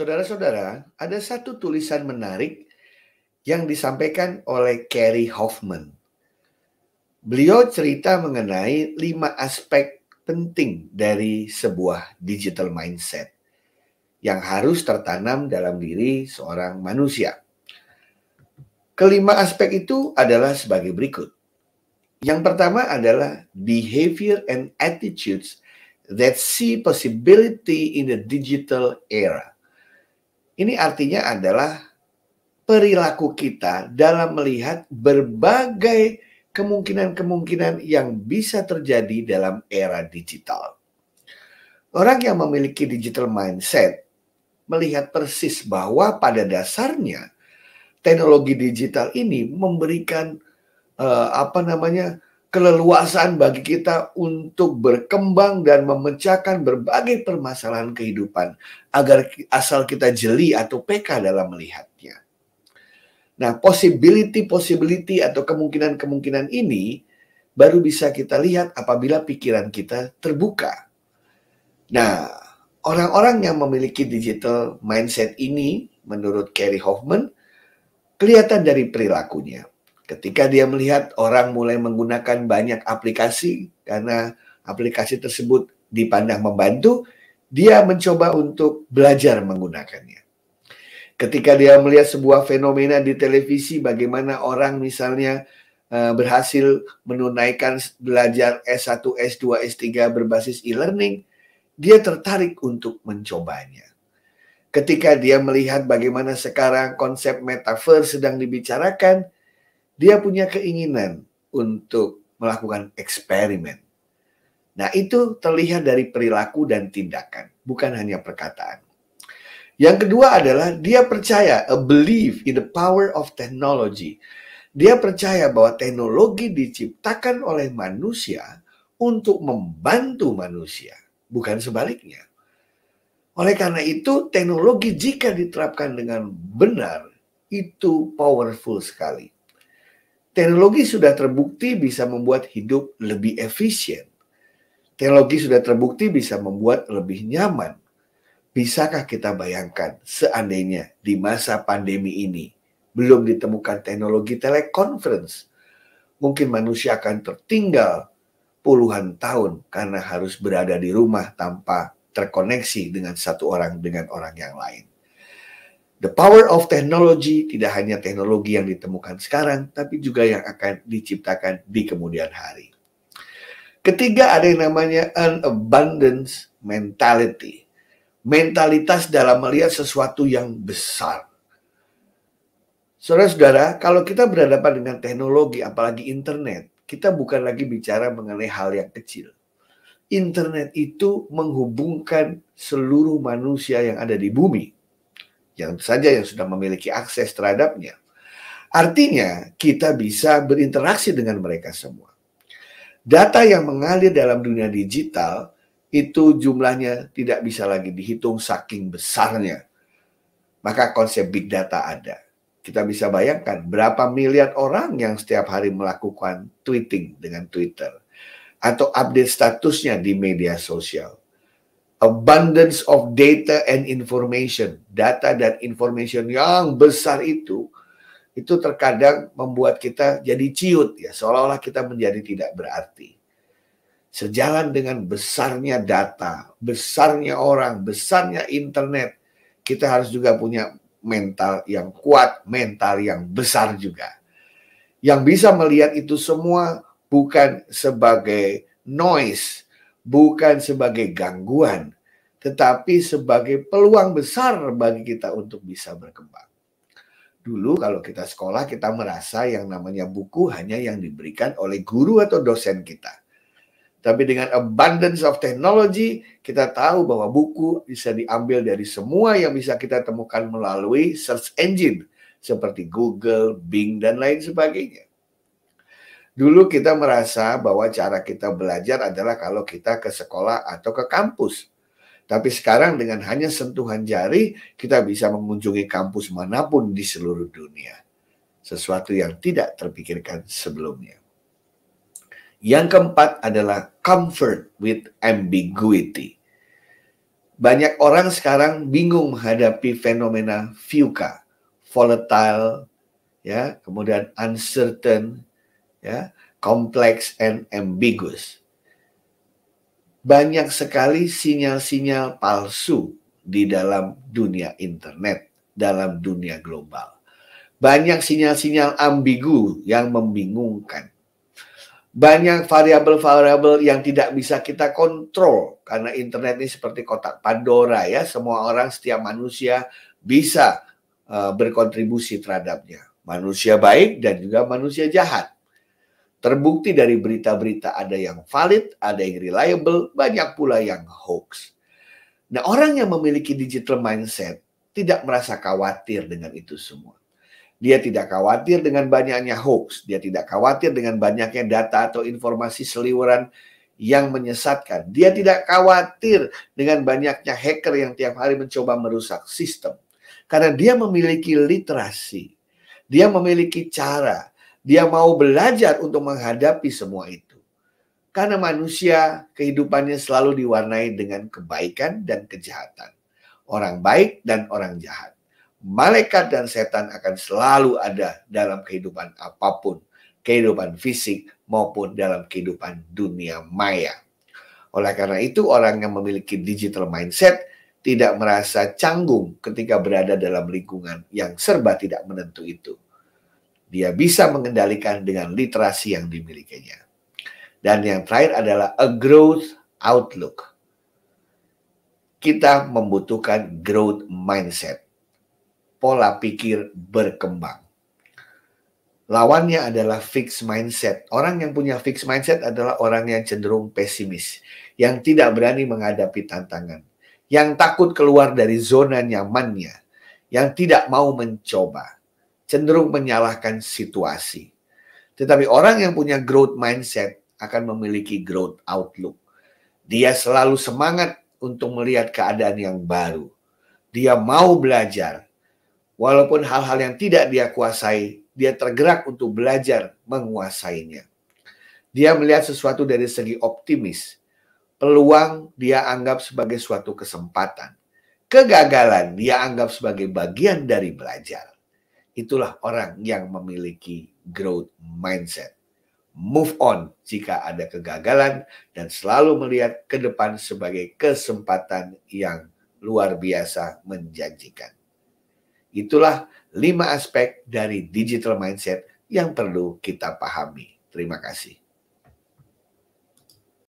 Saudara-saudara, ada satu tulisan menarik yang disampaikan oleh Kerry Hoffman. Beliau cerita mengenai lima aspek penting dari sebuah digital mindset yang harus tertanam dalam diri seorang manusia. Kelima aspek itu adalah sebagai berikut. Yang pertama adalah behavior and attitudes that see possibility in the digital era. Ini artinya adalah perilaku kita dalam melihat berbagai kemungkinan-kemungkinan yang bisa terjadi dalam era digital. Orang yang memiliki digital mindset melihat persis bahwa pada dasarnya teknologi digital ini memberikan uh, apa namanya keleluasan bagi kita untuk berkembang dan memecahkan berbagai permasalahan kehidupan agar asal kita jeli atau peka dalam melihatnya. Nah, possibility-possibility atau kemungkinan-kemungkinan ini baru bisa kita lihat apabila pikiran kita terbuka. Nah, orang-orang yang memiliki digital mindset ini menurut Kerry Hoffman kelihatan dari perilakunya Ketika dia melihat orang mulai menggunakan banyak aplikasi karena aplikasi tersebut dipandang membantu, dia mencoba untuk belajar menggunakannya. Ketika dia melihat sebuah fenomena di televisi bagaimana orang misalnya eh, berhasil menunaikan belajar S1, S2, S3 berbasis e-learning, dia tertarik untuk mencobanya ketika dia melihat bagaimana sekarang konsep metaverse sedang dibicarakan, dia punya keinginan untuk melakukan eksperimen. Nah, itu terlihat dari perilaku dan tindakan, bukan hanya perkataan. Yang kedua adalah dia percaya, a belief in the power of technology. Dia percaya bahwa teknologi diciptakan oleh manusia untuk membantu manusia, bukan sebaliknya. Oleh karena itu, teknologi jika diterapkan dengan benar itu powerful sekali Teknologi sudah terbukti bisa membuat hidup lebih efisien. Teknologi sudah terbukti bisa membuat lebih nyaman. Bisakah kita bayangkan seandainya di masa pandemi ini belum ditemukan teknologi telekonferensi, mungkin manusia akan tertinggal puluhan tahun karena harus berada di rumah tanpa terkoneksi dengan satu orang dengan orang yang lain. The power of technology tidak hanya teknologi yang ditemukan sekarang, tapi juga yang akan diciptakan di kemudian hari. Ketiga ada yang namanya an abundance mentality. Mentalitas dalam melihat sesuatu yang besar. Saudara-saudara, kalau kita berhadapan dengan teknologi, apalagi internet, kita bukan lagi bicara mengenai hal yang kecil. Internet itu menghubungkan seluruh manusia yang ada di bumi yang saja yang sudah memiliki akses terhadapnya. Artinya, kita bisa berinteraksi dengan mereka semua. Data yang mengalir dalam dunia digital itu jumlahnya tidak bisa lagi dihitung saking besarnya. Maka konsep big data ada. Kita bisa bayangkan berapa miliar orang yang setiap hari melakukan tweeting dengan Twitter atau update statusnya di media sosial abundance of data and information, data dan information yang besar itu, itu terkadang membuat kita jadi ciut ya, seolah-olah kita menjadi tidak berarti. Sejalan dengan besarnya data, besarnya orang, besarnya internet, kita harus juga punya mental yang kuat, mental yang besar juga. Yang bisa melihat itu semua bukan sebagai noise, bukan sebagai gangguan, tetapi sebagai peluang besar bagi kita untuk bisa berkembang. Dulu kalau kita sekolah kita merasa yang namanya buku hanya yang diberikan oleh guru atau dosen kita. Tapi dengan abundance of technology, kita tahu bahwa buku bisa diambil dari semua yang bisa kita temukan melalui search engine seperti Google, Bing, dan lain sebagainya. Dulu kita merasa bahwa cara kita belajar adalah kalau kita ke sekolah atau ke kampus. Tapi sekarang dengan hanya sentuhan jari, kita bisa mengunjungi kampus manapun di seluruh dunia. Sesuatu yang tidak terpikirkan sebelumnya. Yang keempat adalah comfort with ambiguity. Banyak orang sekarang bingung menghadapi fenomena VUCA, volatile, ya, kemudian uncertain, ya, kompleks and ambiguous. Banyak sekali sinyal-sinyal palsu di dalam dunia internet, dalam dunia global. Banyak sinyal-sinyal ambigu yang membingungkan. Banyak variabel-variabel yang tidak bisa kita kontrol karena internet ini seperti kotak Pandora ya, semua orang setiap manusia bisa uh, berkontribusi terhadapnya. Manusia baik dan juga manusia jahat Terbukti dari berita-berita ada yang valid, ada yang reliable, banyak pula yang hoax. Nah, orang yang memiliki digital mindset tidak merasa khawatir dengan itu semua. Dia tidak khawatir dengan banyaknya hoax, dia tidak khawatir dengan banyaknya data atau informasi seliweran yang menyesatkan. Dia tidak khawatir dengan banyaknya hacker yang tiap hari mencoba merusak sistem. Karena dia memiliki literasi, dia memiliki cara, dia mau belajar untuk menghadapi semua itu. Karena manusia kehidupannya selalu diwarnai dengan kebaikan dan kejahatan. Orang baik dan orang jahat. Malaikat dan setan akan selalu ada dalam kehidupan apapun. Kehidupan fisik maupun dalam kehidupan dunia maya. Oleh karena itu orang yang memiliki digital mindset tidak merasa canggung ketika berada dalam lingkungan yang serba tidak menentu itu dia bisa mengendalikan dengan literasi yang dimilikinya. Dan yang terakhir adalah a growth outlook. Kita membutuhkan growth mindset, pola pikir berkembang. Lawannya adalah fixed mindset. Orang yang punya fixed mindset adalah orang yang cenderung pesimis, yang tidak berani menghadapi tantangan, yang takut keluar dari zona nyamannya, yang tidak mau mencoba cenderung menyalahkan situasi. Tetapi orang yang punya growth mindset akan memiliki growth outlook. Dia selalu semangat untuk melihat keadaan yang baru. Dia mau belajar. Walaupun hal-hal yang tidak dia kuasai, dia tergerak untuk belajar menguasainya. Dia melihat sesuatu dari segi optimis. Peluang dia anggap sebagai suatu kesempatan. Kegagalan dia anggap sebagai bagian dari belajar. Itulah orang yang memiliki growth mindset. Move on jika ada kegagalan dan selalu melihat ke depan sebagai kesempatan yang luar biasa menjanjikan. Itulah lima aspek dari digital mindset yang perlu kita pahami. Terima kasih.